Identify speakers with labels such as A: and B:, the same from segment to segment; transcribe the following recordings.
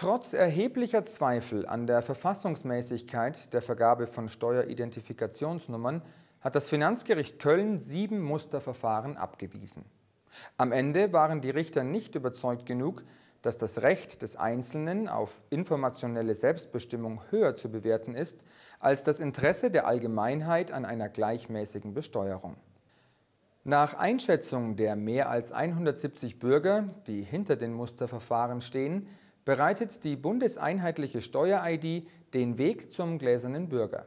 A: Trotz erheblicher Zweifel an der Verfassungsmäßigkeit der Vergabe von Steueridentifikationsnummern hat das Finanzgericht Köln sieben Musterverfahren abgewiesen. Am Ende waren die Richter nicht überzeugt genug, dass das Recht des Einzelnen auf informationelle Selbstbestimmung höher zu bewerten ist als das Interesse der Allgemeinheit an einer gleichmäßigen Besteuerung. Nach Einschätzung der mehr als 170 Bürger, die hinter den Musterverfahren stehen, bereitet die bundeseinheitliche Steuer-ID den Weg zum gläsernen Bürger.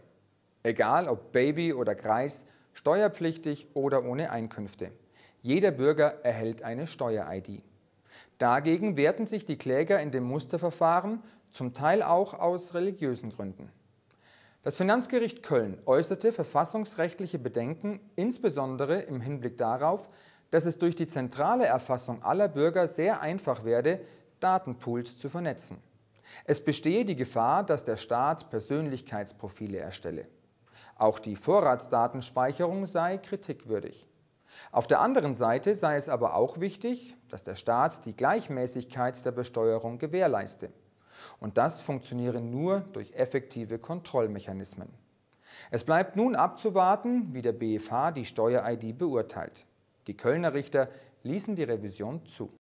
A: Egal ob Baby oder Kreis, steuerpflichtig oder ohne Einkünfte. Jeder Bürger erhält eine Steuer-ID. Dagegen wehrten sich die Kläger in dem Musterverfahren, zum Teil auch aus religiösen Gründen. Das Finanzgericht Köln äußerte verfassungsrechtliche Bedenken, insbesondere im Hinblick darauf, dass es durch die zentrale Erfassung aller Bürger sehr einfach werde, Datenpools zu vernetzen. Es bestehe die Gefahr, dass der Staat Persönlichkeitsprofile erstelle. Auch die Vorratsdatenspeicherung sei kritikwürdig. Auf der anderen Seite sei es aber auch wichtig, dass der Staat die Gleichmäßigkeit der Besteuerung gewährleiste. Und das funktioniere nur durch effektive Kontrollmechanismen. Es bleibt nun abzuwarten, wie der BFH die Steuer-ID beurteilt. Die Kölner Richter ließen die Revision zu.